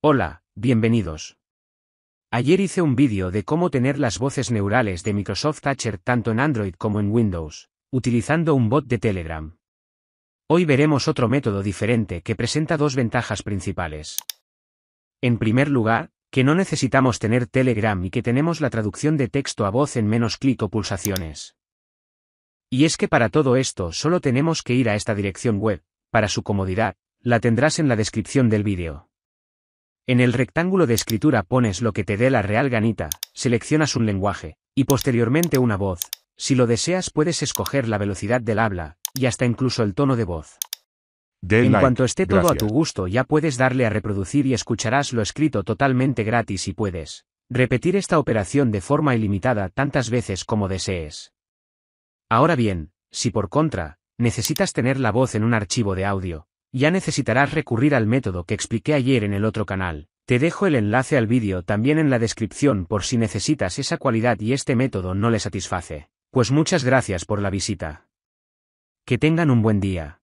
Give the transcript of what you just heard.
Hola, bienvenidos. Ayer hice un vídeo de cómo tener las voces neurales de Microsoft Thatcher tanto en Android como en Windows, utilizando un bot de Telegram. Hoy veremos otro método diferente que presenta dos ventajas principales. En primer lugar, que no necesitamos tener Telegram y que tenemos la traducción de texto a voz en menos clic o pulsaciones. Y es que para todo esto solo tenemos que ir a esta dirección web, para su comodidad, la tendrás en la descripción del vídeo. En el rectángulo de escritura pones lo que te dé la real ganita, seleccionas un lenguaje, y posteriormente una voz. Si lo deseas puedes escoger la velocidad del habla, y hasta incluso el tono de voz. en cuanto esté todo a tu gusto ya puedes darle a reproducir y escucharás lo escrito totalmente gratis y puedes repetir esta operación de forma ilimitada tantas veces como desees. Ahora bien, si por contra, necesitas tener la voz en un archivo de audio, ya necesitarás recurrir al método que expliqué ayer en el otro canal. Te dejo el enlace al vídeo también en la descripción por si necesitas esa cualidad y este método no le satisface. Pues muchas gracias por la visita. Que tengan un buen día.